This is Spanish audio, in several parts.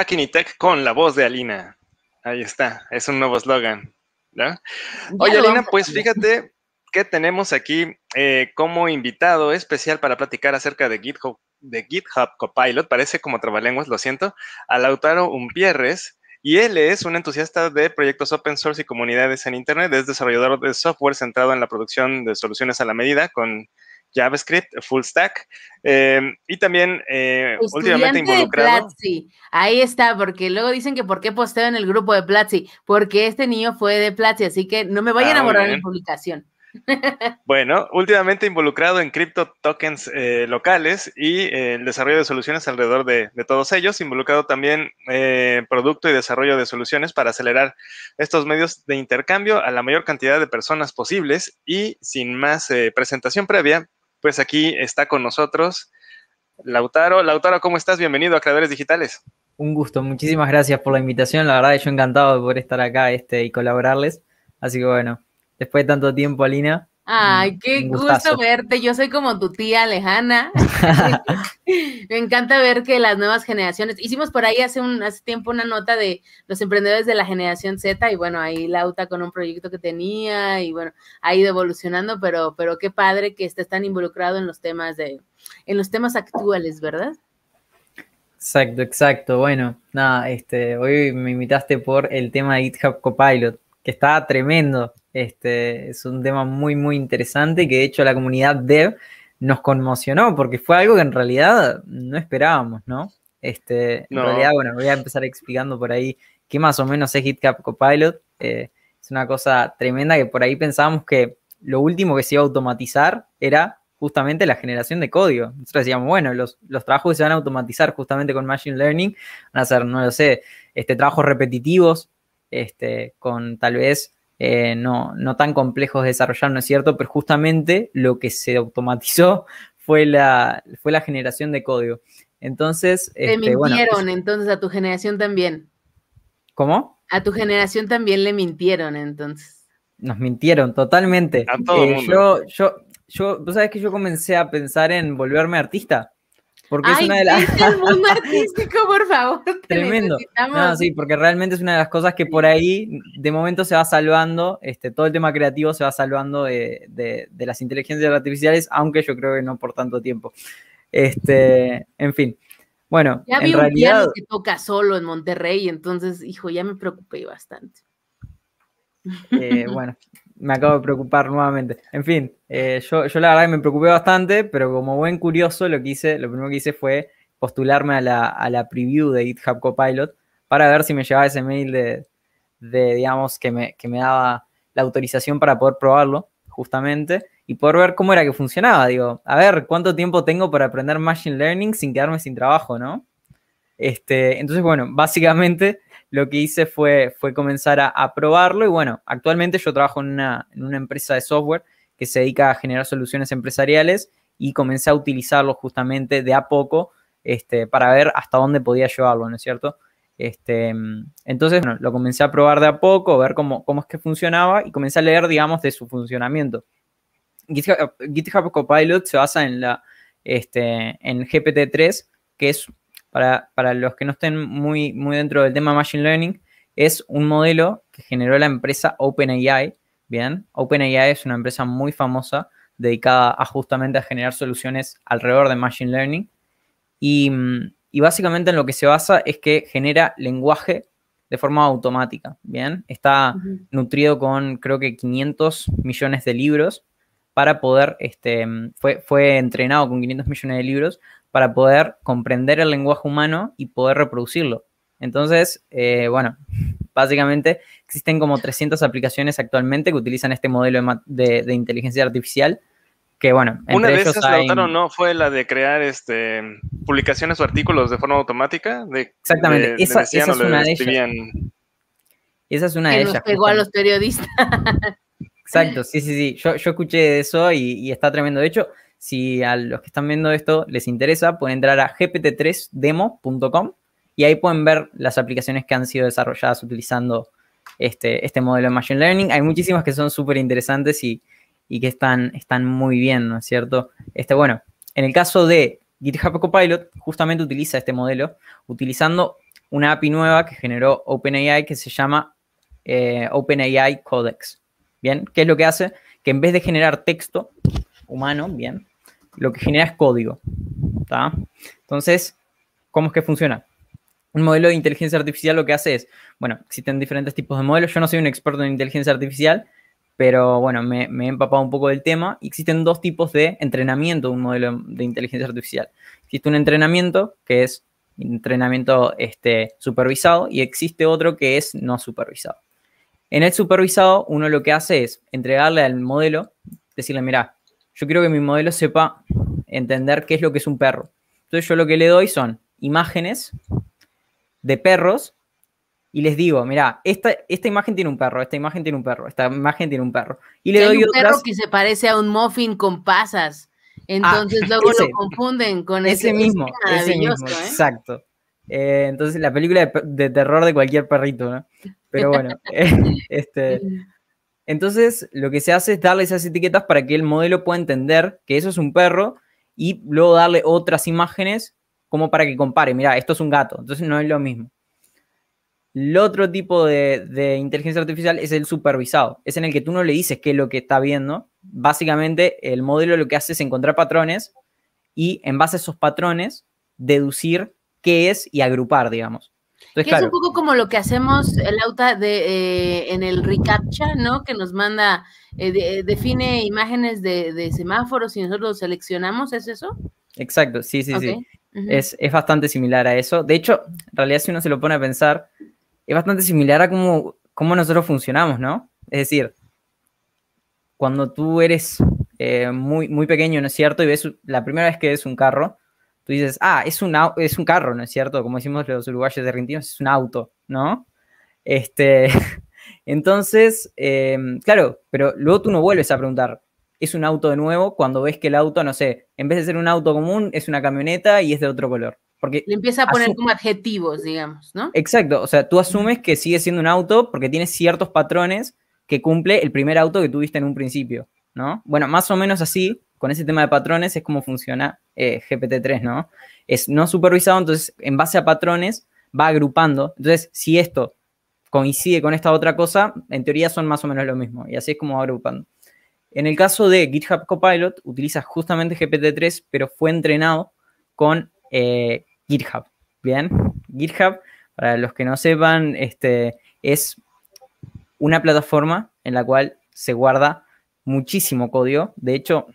Hacking Tech con la voz de Alina. Ahí está, es un nuevo eslogan. Oye, Alina, pues fíjate que tenemos aquí eh, como invitado especial para platicar acerca de GitHub, de GitHub Copilot, parece como trabalenguas, lo siento, a Lautaro Umpierres, y él es un entusiasta de proyectos open source y comunidades en Internet. Es desarrollador de software centrado en la producción de soluciones a la medida con JavaScript, full stack, em, y también eh, últimamente involucrado. Ahí está, porque luego dicen que por qué posteo en el grupo de Platzi, porque este niño fue de Platzi, así que no me vayan a borrar ah, la publicación. Bueno, últimamente involucrado en cripto tokens eh, locales y eh, el desarrollo de soluciones alrededor de, todos ellos, involucrado también en producto y desarrollo de soluciones para acelerar estos medios de intercambio a la mayor cantidad de personas posibles y sin más presentación previa, pues aquí está con nosotros Lautaro. Lautaro, ¿cómo estás? Bienvenido a Creadores Digitales. Un gusto, muchísimas gracias por la invitación. La verdad, yo encantado de estar acá este, y colaborarles. Así que bueno, después de tanto tiempo, Alina, Ay, mm, qué gusto verte. Yo soy como tu tía lejana. Me encanta ver que las nuevas generaciones. Hicimos por ahí hace un hace tiempo una nota de los emprendedores de la generación Z y bueno, ahí Lauta con un proyecto que tenía y bueno, ha ido evolucionando, pero pero qué padre que estés tan involucrado en los temas de en los temas actuales, ¿verdad? Exacto, exacto. Bueno, nada, este hoy me invitaste por el tema de GitHub Copilot que está tremendo. Este, es un tema muy, muy interesante que de hecho la comunidad dev nos conmocionó porque fue algo que en realidad no esperábamos, ¿no? Este, En realidad, bueno, voy a empezar explicando por ahí qué más o menos es GitCap Copilot. Eh, es una cosa tremenda que por ahí pensábamos que lo último que se iba a automatizar era justamente la generación de código. Nosotros decíamos, bueno, los, los trabajos que se van a automatizar justamente con Machine Learning van a ser, no lo sé, este, trabajos repetitivos, este, con tal vez eh, no, no tan complejos de desarrollar, ¿no es cierto? Pero justamente lo que se automatizó fue la, fue la generación de código. Entonces, te este, mintieron entonces a tu generación también. ¿Cómo? A tu generación también le mintieron entonces. Nos mintieron totalmente. Eh, yo, yo, yo, sabes que yo comencé a pensar en volverme artista porque es una de las... porque realmente es una de las cosas que por ahí de momento se va salvando, este, todo el tema creativo se va salvando de, las inteligencias artificiales, aunque yo creo que no por tanto tiempo. Este, en fin. Bueno, ya en un realidad... que toca solo en Monterrey, entonces, hijo, ya me preocupé bastante. Eh, bueno, me acabo de preocupar nuevamente. En fin, eh, yo, la verdad que me preocupé bastante, pero como buen curioso, lo que lo primero que hice fue postularme a la, a la preview de GitHub Copilot para ver si me llevaba ese mail de, de digamos, que me, que me, daba la autorización para poder probarlo, justamente, y poder ver cómo era que funcionaba. Digo, a ver, ¿cuánto tiempo tengo para aprender Machine Learning sin quedarme sin trabajo, no? Este, entonces, bueno, básicamente lo que hice fue, fue comenzar a, probarlo y bueno, actualmente yo trabajo en una, empresa de software que se dedica a generar soluciones empresariales y comencé a utilizarlo justamente de a poco este, para ver hasta dónde podía llevarlo, ¿no es cierto? Este, entonces, bueno, lo comencé a probar de a poco, ver cómo, cómo es que funcionaba y comencé a leer, digamos, de su funcionamiento. GitHub, Copilot se basa en, la, este, en GPT-3, que es para, los que no estén muy, muy dentro del tema Machine Learning, es un modelo que generó la empresa OpenAI. Bien, OpenAI es una empresa muy famosa dedicada justamente a generar soluciones alrededor de Machine Learning. Y, básicamente en lo que se basa es que genera lenguaje de forma automática, ¿bien? Está nutrido con creo que 500 millones de libros para poder, este, fue, fue entrenado con 500 millones de libros para poder comprender el lenguaje humano y poder reproducirlo. Entonces, eh, bueno, básicamente existen como 300 aplicaciones actualmente que utilizan este modelo de, inteligencia artificial. Que bueno, una de esas, no fue la de crear este, publicaciones o artículos de forma automática. De, Exactamente, esa, esa, es una de ellas. Esa es una que de ellas. Pegó a los periodistas. Exacto, sí, sí, sí. Yo, escuché eso y, y está tremendo. De hecho, si a los que están viendo esto les interesa, pueden entrar a gpt3demo.com y ahí pueden ver las aplicaciones que han sido desarrolladas utilizando este, este modelo de Machine Learning. Hay muchísimas que son súper interesantes y, que están, muy bien, ¿no es cierto? Este, bueno, en el caso de GitHub Copilot, justamente utiliza este modelo, utilizando una API nueva que generó OpenAI que se llama eh, OpenAI Codex. ¿Bien? ¿Qué es lo que hace? Que en vez de generar texto humano, ¿bien? lo que genera es código. Entonces, ¿cómo es que funciona? Un modelo de inteligencia artificial lo que hace es, bueno, existen diferentes tipos de modelos. Yo no soy un experto en inteligencia artificial, pero bueno, me, he empapado un poco del tema. Existen dos tipos de entrenamiento de un modelo de inteligencia artificial. Existe un entrenamiento que es entrenamiento este, supervisado y existe otro que es no supervisado. En el supervisado, uno lo que hace es entregarle al modelo, decirle, mira, yo quiero que mi modelo sepa entender qué es lo que es un perro. Entonces yo lo que le doy son imágenes de perros y les digo, mira, esta, esta imagen tiene un perro, esta imagen tiene un perro, esta imagen tiene un perro. Y le doy un perro que se parece a un muffin con pasas. Entonces ah, luego lo confunden con ese, ese mismo. Ese mismo, ¿eh? exacto. Eh, entonces la película de, de, terror de cualquier perrito, ¿no? Pero bueno, este, entonces, lo que se hace es darle esas etiquetas para que el modelo pueda entender que eso es un perro y luego darle otras imágenes como para que compare, mira, esto es un gato, entonces no es lo mismo. El otro tipo de, de, inteligencia artificial es el supervisado, es en el que tú no le dices qué es lo que está viendo. Básicamente, el modelo lo que hace es encontrar patrones y en base a esos patrones deducir qué es y agrupar, digamos es un poco como lo que hacemos, el eh, auto de, eh, en el reCAPTCHA, ¿no? Que nos manda, eh, define imágenes de, semáforos y nosotros seleccionamos, ¿es eso? Exacto, sí, sí, sí. es, bastante similar a eso. De hecho, en realidad si uno se lo pone a pensar, es bastante similar a cómo, cómo nosotros funcionamos, ¿no? Es decir, cuando tú eres muy, muy pequeño, ¿no es cierto? Y ves la primera vez que ves un carro, tú dices, ah, es un, es un carro, ¿no es cierto? Como decimos los uruguayos de argentinos, es un auto, ¿no? Este, entonces, em, claro, pero luego tú no vuelves a preguntar, ¿es un auto de nuevo? Cuando ves que el auto, no sé, en vez de ser un auto común, es una camioneta y es de otro color. Porque Le empieza a poner como adjetivos, digamos, ¿no? Exacto, o sea, tú asumes que sigue siendo un auto porque tiene ciertos patrones que cumple el primer auto que tuviste en un principio. Bueno, más o menos así, con ese tema de patrones, es como funciona eh, GPT-3, ¿no? Es no supervisado, entonces en base a patrones va agrupando. Entonces, si esto coincide con esta otra cosa, en teoría son más o menos lo mismo, y así es como va agrupando. En el caso de GitHub Copilot, utiliza justamente GPT-3, pero fue entrenado con eh, GitHub. Bien, GitHub, para los que no sepan, este, es una plataforma en la cual se guarda muchísimo código. De hecho,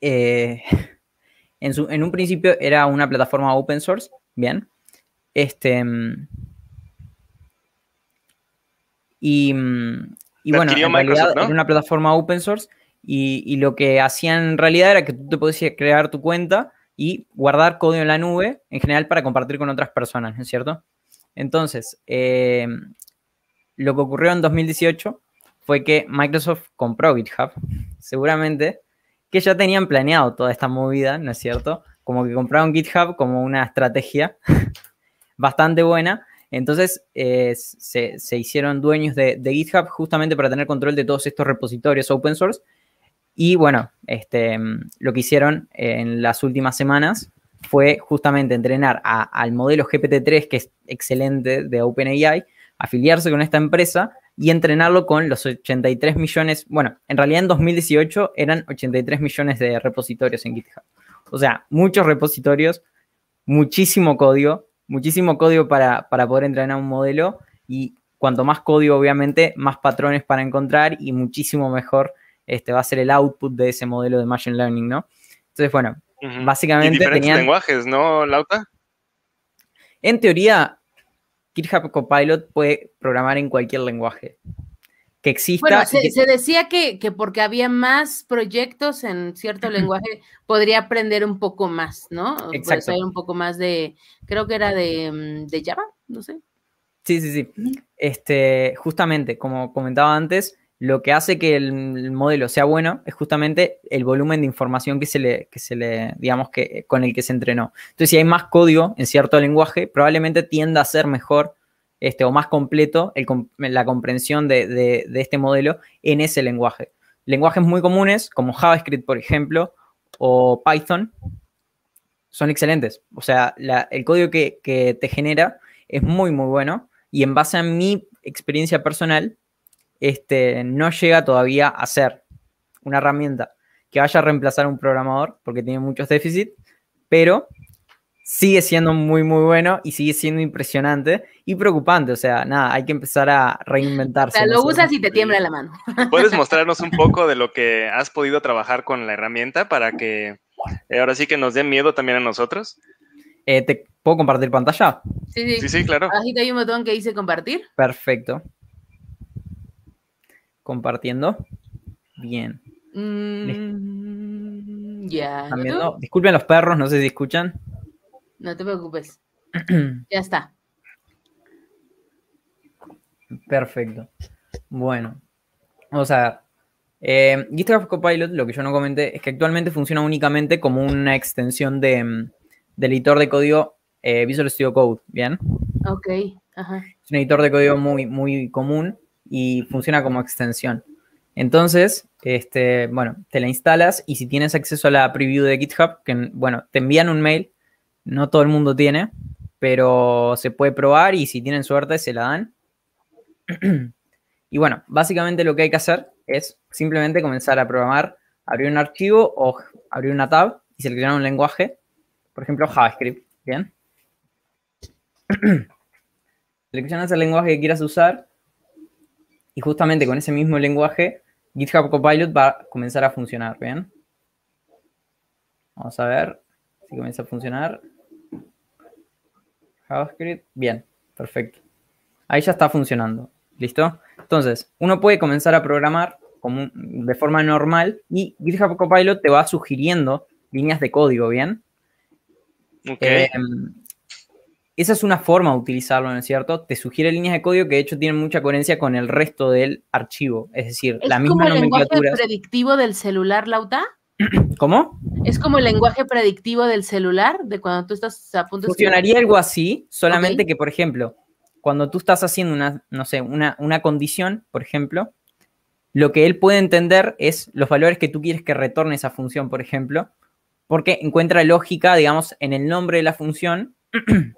eh, en, un principio era una plataforma open source, bien. Este. Mm, y, mm, bueno, en realidad era una plataforma open source y, lo que hacían en realidad era que tú te podías crear tu cuenta y guardar código en la nube, en general para compartir con otras personas, ¿no es cierto? Entonces, eh, lo que ocurrió en 2018 fue que Microsoft compró GitHub, seguramente, que ya tenían planeado toda esta movida, ¿no es cierto? Como que compraron GitHub como una estrategia bastante buena. Entonces eh, se, hicieron dueños de, GitHub justamente para tener control de todos estos repositorios open source. Y bueno, este, lo que hicieron en las últimas semanas fue justamente entrenar al modelo GPT-3, que es excelente de OpenAI, afiliarse con esta empresa y entrenarlo con los 83 millones, bueno, en realidad en 2018 eran 83 millones de repositorios en GitHub. O sea, muchos repositorios, muchísimo código, muchísimo código para, poder entrenar un modelo y cuanto más código, obviamente, más patrones para encontrar y muchísimo mejor este, va a ser el output de ese modelo de Machine Learning, ¿no? Entonces, bueno, básicamente... ¿Y diferentes lenguajes, ¿no, Lauta? En teoría, GitHub Copilot puede programar en cualquier lenguaje que exista. se, decía que, porque había más proyectos en cierto lenguaje, podría aprender un poco más, ¿no? Exacto. Saber un poco más de, creo que era de, mm, de Java, no sé. Sí, sí, sí. Este, justamente, como comentaba antes, lo que hace que el modelo sea bueno es justamente el volumen de información que se le, se le digamos, que, con el que se entrenó. Entonces, si hay más código en cierto lenguaje, probablemente tienda a ser mejor este, o más completo la comprensión de, este modelo en ese lenguaje. Lenguajes muy comunes, como JavaScript, por ejemplo, o Python, son excelentes. O sea, el código que, que te genera es muy, muy bueno y en base a mi experiencia personal, este, no llega todavía a ser una herramienta que vaya a reemplazar a un programador, porque tiene muchos déficits, pero sigue siendo muy, muy bueno y sigue siendo impresionante y preocupante. O sea, nada, hay que empezar a reinventarse. O sea, lo usas y te tiembla la mano. ¿Puedes mostrarnos un poco de lo que has podido trabajar con la herramienta para que eh, ahora sí que nos dé miedo también a nosotros? Eh, ¿Te puedo compartir pantalla? Sí, sí. Sí, claro. aquí hay un botón que dice compartir. Perfecto compartiendo? Bien. Mm, ya. Disculpen los perros, no sé si escuchan. No te preocupes. ya está. Perfecto. Bueno, vamos a ver. Eh, GitHub Copilot, lo que yo no comenté, es que actualmente funciona únicamente como una extensión mm, del editor de código eh, Visual Studio Code, ¿bien? Ok, ajá. Es un editor de código muy, muy común y funciona como extensión. Entonces, este, bueno, te la instalas y si tienes acceso a la preview de GitHub, que bueno, te envían un mail, no todo el mundo tiene, pero se puede probar y si tienen suerte se la dan. y bueno, básicamente lo que hay que hacer es simplemente comenzar a programar, abrir un archivo o abrir una tab y seleccionar un lenguaje, por ejemplo JavaScript, ¿bien? Seleccionas el lenguaje que quieras usar y justamente con ese mismo lenguaje, GitHub Copilot va a comenzar a funcionar, ¿bien? Vamos a ver si comienza a funcionar. JavaScript, bien, perfecto. Ahí ya está funcionando, ¿listo? Entonces, uno puede comenzar a programar como de forma normal y GitHub Copilot te va sugiriendo líneas de código, ¿bien? Okay. Em, esa es una forma de utilizarlo, ¿no es cierto? Te sugiere líneas de código que de hecho tienen mucha coherencia con el resto del archivo. Es decir, la misma como el lenguaje predictivo del celular, Lauta? ¿Cómo? Es como el lenguaje predictivo del celular, de cuando tú estás a punto de... Funcionaría algo así, solamente que, por ejemplo, cuando tú estás haciendo una, no sé, una, una condición, por ejemplo, lo que él puede entender es los valores que tú quieres que retorne esa función, por ejemplo, porque encuentra lógica, digamos, en el nombre de la función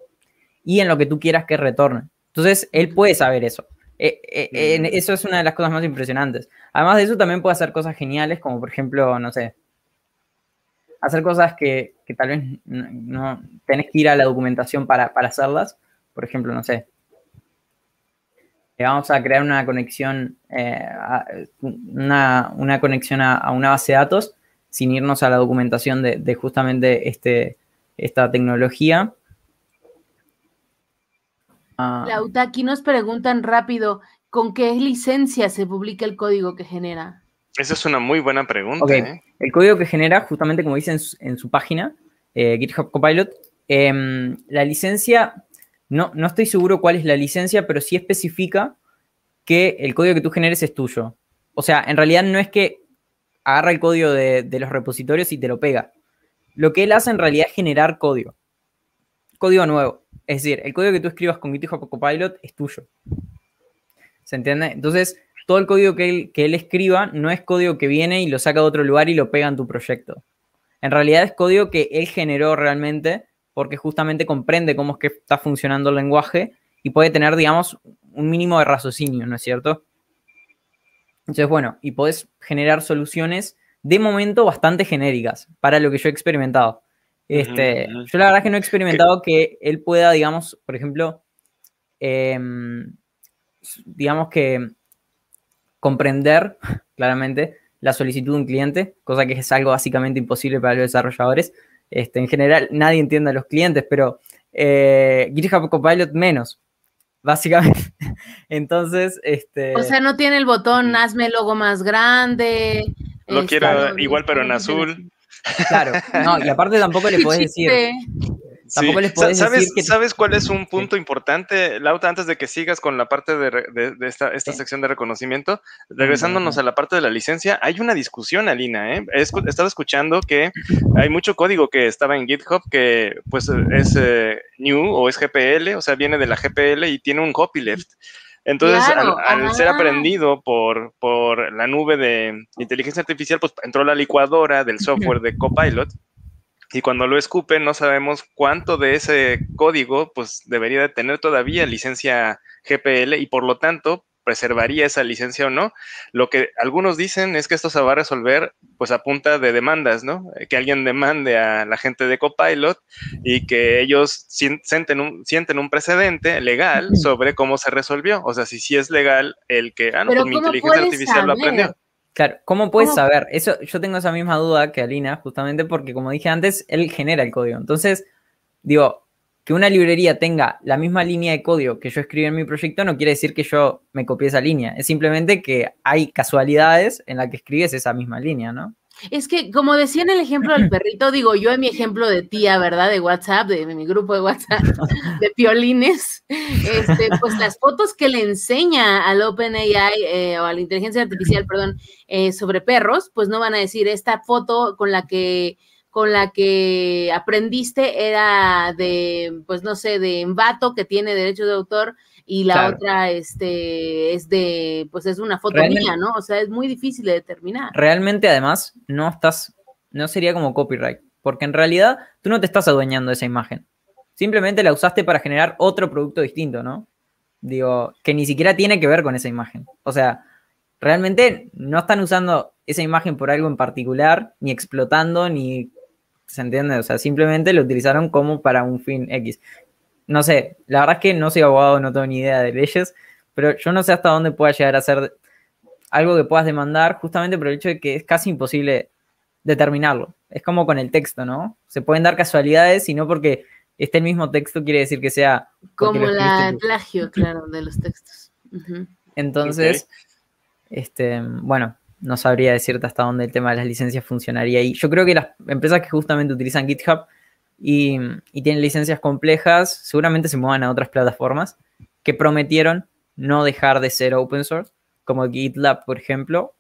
y en lo que tú quieras que retorne. Entonces, él puede saber eso. Eh, eh, eso es una de las cosas más impresionantes. Además de eso, también puede hacer cosas geniales, como por ejemplo, no sé, hacer cosas que, tal vez no, tenés que ir a la documentación para, hacerlas. Por ejemplo, no sé, eh, vamos a crear una conexión, a, una, conexión a, una base de datos sin irnos a la documentación de, justamente este, esta tecnología Ah. Lauta, aquí nos preguntan rápido, ¿con qué licencia se publica el código que genera? Esa es una muy buena pregunta. ¿eh? El código que genera, justamente como dice en su, página, eh, GitHub Copilot, em, la licencia, no, no estoy seguro cuál es la licencia, pero sí especifica que el código que tú generes es tuyo. O sea, en realidad no es que agarra el código de los repositorios y te lo pega. Lo que él hace en realidad es generar código código nuevo. Es decir, el código que tú escribas con GitHub Copilot es tuyo. ¿Se entiende? Entonces, todo el código que él, que él escriba no es código que viene y lo saca de otro lugar y lo pega en tu proyecto. En realidad es código que él generó realmente porque justamente comprende cómo es que está funcionando el lenguaje y puede tener, digamos, un mínimo de raciocinio, ¿no es cierto? Entonces, bueno, y podés generar soluciones de momento bastante genéricas para lo que yo he experimentado. Este, yo la verdad que no he experimentado que él pueda, digamos, por ejemplo, em, digamos que comprender claramente la solicitud de un cliente, cosa que es algo básicamente imposible para los desarrolladores. Este, en general, nadie entiende a los clientes, pero eh, GitHub Copilot menos, básicamente. Entonces, este... O sea, no tiene el botón hazme el logo más grande. Lo quiero igual, pero en azul. Claro, no, y aparte tampoco le decir. les ¿Sabes, decir ¿Sabes cuál es un punto importante, Lauta, antes de que sigas con la parte de, esta, sección de reconocimiento? Mm, Regresándonos a la parte de la licencia, hay una discusión, Alina. ¿eh? He, estado escuchando que hay mucho código que estaba en GitHub que pues es eh, new o es GPL, o sea, viene de la GPL y tiene un copyleft. Entonces, al, ser aprendido por, por la nube de inteligencia artificial, pues entró la licuadora del software de Copilot y cuando lo escupe no sabemos cuánto de ese código pues debería de tener todavía licencia GPL y por lo tanto preservaría esa licencia o no. Lo que algunos dicen es que esto se va a resolver pues a punta de demandas, ¿no? Eh, que alguien demande a la gente de Copilot y que ellos sienten un, sienten un precedente legal sobre cómo se resolvió. O sea, si sí es legal el que, ah, no, pues inteligencia artificial lo aprendió. Claro, ¿cómo puedes saber? Eso, yo tengo esa misma duda que Alina, justamente porque como dije antes, él genera el código. Entonces, digo, que una librería tenga la misma línea de código que yo escribí en mi proyecto no quiere decir que yo me copié esa línea. Es simplemente que hay casualidades en las que escribes esa misma línea, ¿no? Es que, como decía en el ejemplo del perrito, digo yo en mi ejemplo de tía, ¿verdad? De WhatsApp, de mi grupo de WhatsApp, de piolines, este, pues las fotos que le enseña al OpenAI eh, o a la inteligencia artificial, perdón, eh, sobre perros, pues no van a decir esta foto con la que con la que aprendiste era de, pues no sé, de embato que tiene derecho de autor, y la otra este, es de, pues es una foto mía, ¿no? O sea, es muy difícil de determinar. Realmente, además, no estás, no sería como copyright, porque en realidad tú no te estás adueñando de esa imagen. Simplemente la usaste para generar otro producto distinto, ¿no? Digo, que ni siquiera tiene que ver con esa imagen. O sea, realmente no están usando esa imagen por algo en particular, ni explotando, ni ¿se entiende? O sea, simplemente lo utilizaron como para un fin X. No sé, la verdad es que no soy abogado, no tengo ni idea de leyes, pero yo no sé hasta dónde pueda llegar a ser algo que puedas demandar justamente por el hecho de que es casi imposible determinarlo. Es como con el texto, ¿no? Se pueden dar casualidades y no porque esté el mismo texto quiere decir que sea... Como la plagio, claro, de los textos. Entonces, este, bueno, no sabría decirte hasta dónde el tema de las licencias funcionaría. Y yo creo que las empresas que justamente utilizan GitHub y, tienen licencias complejas, seguramente se muevan a otras plataformas que prometieron no dejar de ser open source, como GitLab, por ejemplo.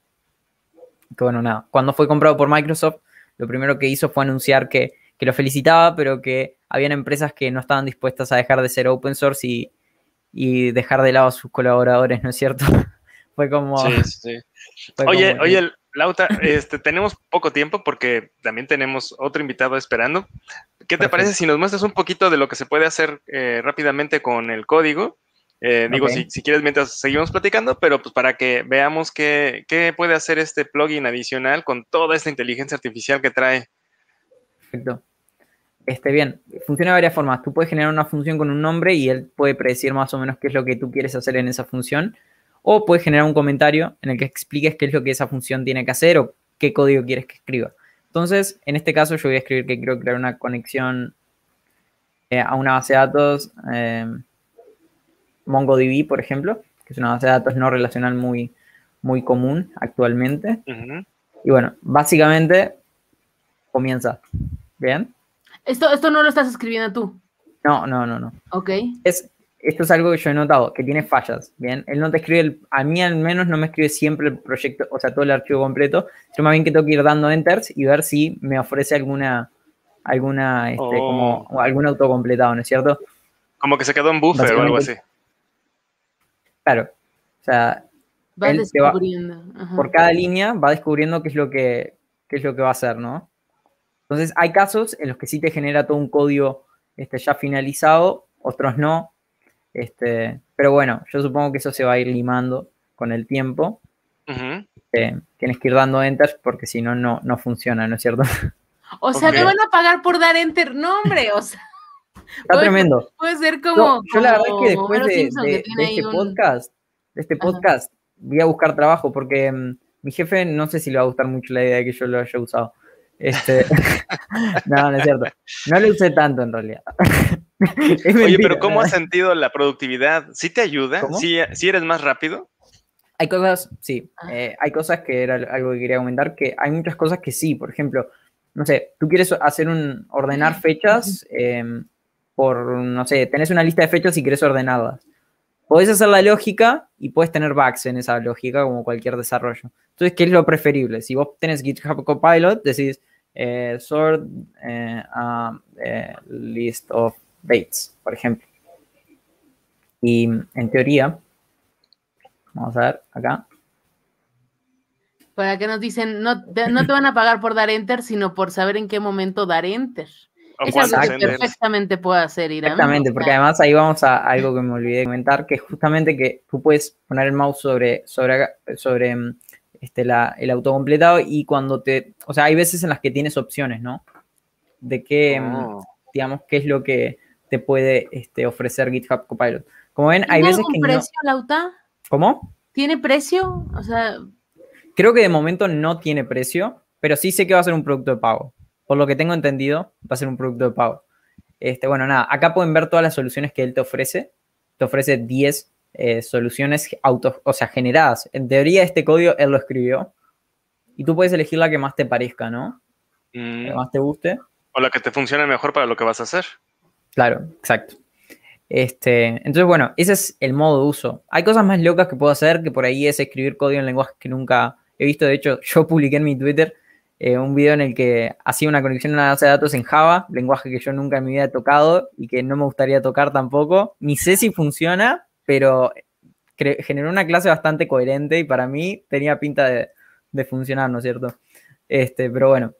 Que bueno, nada, cuando fue comprado por Microsoft, lo primero que hizo fue anunciar que, lo felicitaba, pero que habían empresas que no estaban dispuestas a dejar de ser open source y, y dejar de lado a sus colaboradores, ¿no es cierto? Fue como. Sí, sí. oye, oye, Lauta, este, tenemos poco tiempo porque también tenemos otro invitado esperando. ¿Qué te parece si nos muestras un poquito de lo que se puede hacer eh, rápidamente con el código? Eh, digo, si, quieres, mientras seguimos platicando, pero pues para que veamos qué, puede hacer este plugin adicional con toda esta inteligencia artificial que trae. Perfecto. Este, bien, funciona de varias formas. Tú puedes generar una función con un nombre y él puede predecir más o menos qué es lo que tú quieres hacer en esa función o puedes generar un comentario en el que expliques qué es lo que esa función tiene que hacer o qué código quieres que escriba. Entonces, en este caso yo voy a escribir que quiero crear una conexión eh, a una base de datos, eh, MongoDB, por ejemplo, que es una base de datos no relacional muy, muy común actualmente. Y bueno, básicamente comienza. ¿Bien? Esto, esto no lo estás escribiendo tú. No, no, no, no. Ok. Es, esto es algo que yo he notado, que tiene fallas, ¿bien? Él no te escribe, el, a mí al menos no me escribe siempre el proyecto, o sea, todo el archivo completo, yo más bien que tengo que ir dando enters y ver si me ofrece alguna, alguna, este, oh. como, algún autocompletado, ¿no es cierto? Como que se quedó en buffer o algo así. Claro, o sea, va descubriendo. por cada línea va descubriendo qué es lo que, qué es lo que va a hacer, ¿no? Entonces, hay casos en los que sí te genera todo un código este, ya finalizado, otros no, este, pero bueno, yo supongo que eso se va a ir limando con el tiempo. tienes que ir dando enter porque si no, no funciona, ¿no es cierto? O sea, ¿me van a pagar por dar enter. No, o sea. Está tremendo. Puede ser como. yo, la verdad es que después de, este podcast, este podcast, voy a buscar trabajo porque mm, mi jefe no sé si le va a gustar mucho la idea de que yo lo haya usado. Este, no, no es cierto. No lo usé tanto en realidad. Oye, pero ¿cómo ha sentido la productividad? ¿Sí te ayuda? ¿Sí, eres más rápido? Hay cosas, sí. Ah. Eh, hay cosas que era algo que quería comentar, que hay muchas cosas que sí. Por ejemplo, no sé, tú quieres hacer un, ordenar fechas em, por, no sé, tenés una lista de fechas y quieres ordenarlas. Podés hacer la lógica y puedes tener bugs en esa lógica como cualquier desarrollo. Entonces, ¿qué es lo preferible? Si vos tenés GitHub Copilot, decís eh, sort eh, list of Bates, por ejemplo. Y en teoría, vamos a ver acá. Para que nos dicen, no te, no te van a pagar por dar enter, sino por saber en qué momento dar enter. Eso es perfectamente puede hacer Irán. Exactamente, porque ah. además ahí vamos a algo que me olvidé de comentar, que es justamente que tú puedes poner el mouse sobre, sobre, sobre mm, este, la, el autocompletado y cuando te... O sea, hay veces en las que tienes opciones, ¿no? De qué, mm, oh. digamos, qué es lo que te puede este, ofrecer GitHub Copilot. Como ven, hay veces que. ¿Tiene precio, Lauta? ¿Cómo? ¿Tiene precio? O sea. Creo que de momento no tiene precio, pero sí sé que va a ser un producto de pago. Por lo que tengo entendido, va a ser un producto de pago. Este, bueno, nada, acá pueden ver todas las soluciones que él te ofrece. Te ofrece 10 eh, soluciones auto, o sea, generadas. En teoría, este código él lo escribió. Y tú puedes elegir la que más te parezca, ¿no? Mm. La que más te guste. O la que te funcione mejor para lo que vas a hacer. Claro, exacto. Este, entonces, bueno, ese es el modo de uso. Hay cosas más locas que puedo hacer, que por ahí es escribir código en lenguajes que nunca he visto. De hecho, yo publiqué en mi Twitter eh, un video en el que hacía una conexión a una base de datos en Java, lenguaje que yo nunca en mi vida he tocado y que no me gustaría tocar tampoco. Ni sé si funciona, pero eh, generó una clase bastante coherente y para mí tenía pinta de, de funcionar, ¿no es cierto? Este, pero bueno,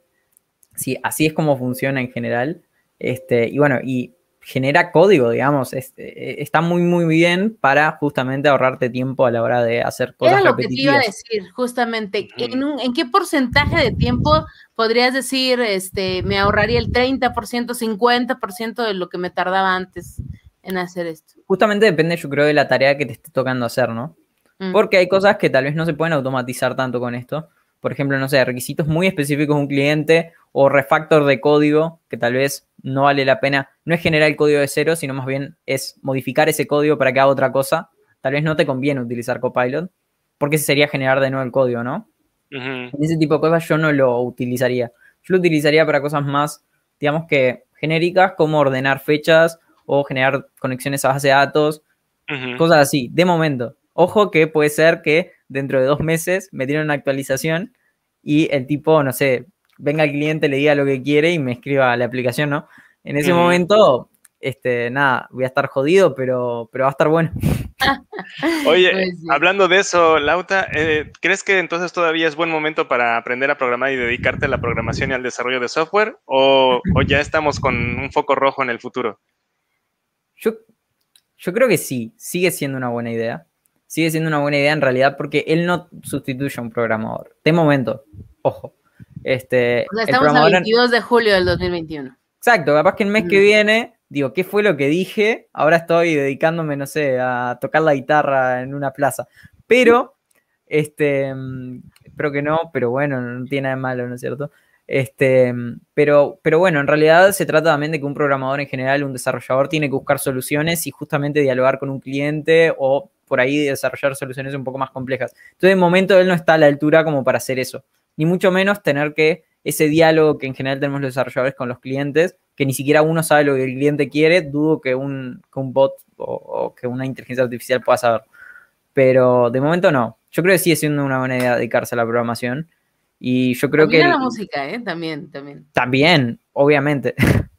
sí, así es como funciona en general. Este, y bueno, y genera código, digamos, este, está muy, muy bien para justamente ahorrarte tiempo a la hora de hacer cosas. Era lo que te iba a decir, justamente, ¿en, qué porcentaje de tiempo podrías decir, este, me ahorraría el 30%, 50% de lo que me tardaba antes en hacer esto? Justamente depende, yo creo, de la tarea que te esté tocando hacer, ¿no? Mm. Porque hay cosas que tal vez no se pueden automatizar tanto con esto por ejemplo, no sé, requisitos muy específicos de un cliente o refactor de código, que tal vez no vale la pena, no es generar el código de cero, sino más bien es modificar ese código para que haga otra cosa, tal vez no te conviene utilizar Copilot, porque ese sería generar de nuevo el código, ¿no? Ese tipo de cosas yo no lo utilizaría. Yo lo utilizaría para cosas más, digamos que genéricas, como ordenar fechas o generar conexiones a base de datos, cosas así, de momento. Ojo que puede ser que dentro de dos meses me tiren una actualización y el tipo, no sé, venga el cliente, le diga lo que quiere y me escriba la aplicación, ¿no? En ese momento, este, nada, voy a estar jodido, pero, pero va a estar bueno. Oye, pues hablando de eso, Lauta, eh, ¿crees que entonces todavía es buen momento para aprender a programar y dedicarte a la programación y al desarrollo de software? ¿O, ya estamos con un foco rojo en el futuro? Yo, yo creo que sí, sigue siendo una buena idea sigue siendo una buena idea en realidad porque él no sustituye a un programador. De momento, ojo. Este, estamos a 22 de julio del 2021. Exacto, capaz que el mes que mm. viene, digo, ¿qué fue lo que dije? Ahora estoy dedicándome, no sé, a tocar la guitarra en una plaza. Pero, este, mm, espero que no, pero bueno, no tiene nada de malo, ¿no es cierto? Este, mm, pero, pero bueno, en realidad se trata también de que un programador en general, un desarrollador, tiene que buscar soluciones y justamente dialogar con un cliente o por ahí desarrollar soluciones un poco más complejas. Entonces, de momento él no está a la altura como para hacer eso, ni mucho menos tener que ese diálogo que en general tenemos los desarrolladores con los clientes, que ni siquiera uno sabe lo que el cliente quiere, dudo que un, bot o, que una inteligencia artificial pueda saber. Pero de momento no. Yo creo que es siendo una buena idea dedicarse a la programación. Y yo creo que... A la música, ¿eh? También, también. También, obviamente.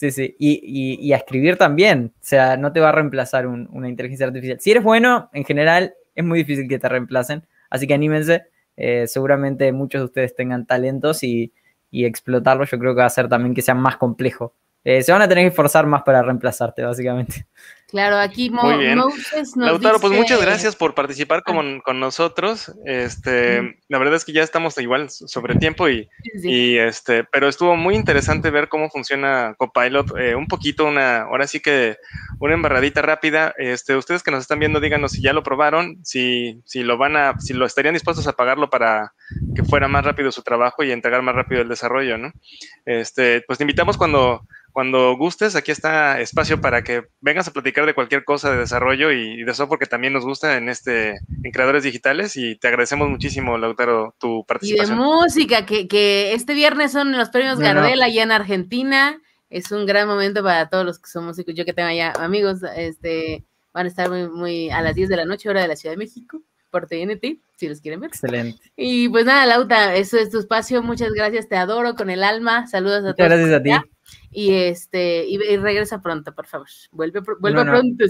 Sí, sí. Y, a escribir también. O sea, no te va a reemplazar una inteligencia artificial. Si eres bueno, en general, es muy difícil que te reemplacen. Así que anímense. Eh, seguramente muchos de ustedes tengan talentos y, y explotarlo yo creo que va a hacer también que sea más complejo. Eh, se van a tener que esforzar más para reemplazarte, básicamente. Claro, aquí Muy Moses nos pues muchas gracias por participar con, ah. nosotros. Este, la verdad es que ya estamos igual sobre tiempo y, y, este, pero estuvo muy interesante ver cómo funciona Copilot. Eh, un poquito, una, ahora sí que una embarradita rápida. Este, ustedes que nos están viendo, díganos si ya lo probaron, si, si lo van a, si lo estarían dispuestos a pagarlo para que fuera más rápido su trabajo y entregar más rápido el desarrollo, ¿no? Este, pues te invitamos cuando cuando gustes, aquí está espacio para que vengas a platicar de cualquier cosa de desarrollo y, de eso porque también nos gusta en este en creadores digitales y te agradecemos muchísimo, Lautaro, tu participación. Y de música, que, este viernes son los premios Gardel allá en Argentina. Es un gran momento para todos los que son músicos. Yo que tengo allá amigos, este, van a estar muy, muy a las 10 de la noche, hora de la Ciudad de México por TNT, si los quieren ver. Excelente. Y pues nada, Lauta, eso es tu espacio. Muchas gracias, te adoro con el alma. Saludos a todos. Gracias a ti. Y este, y, regresa pronto, por favor. Vuelve, vuelve pronto.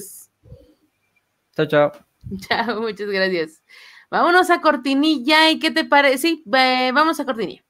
Chao, chao. Chao, muchas gracias. Vámonos a Cortinilla. ¿Y qué te parece? Sí, vamos a Cortinilla.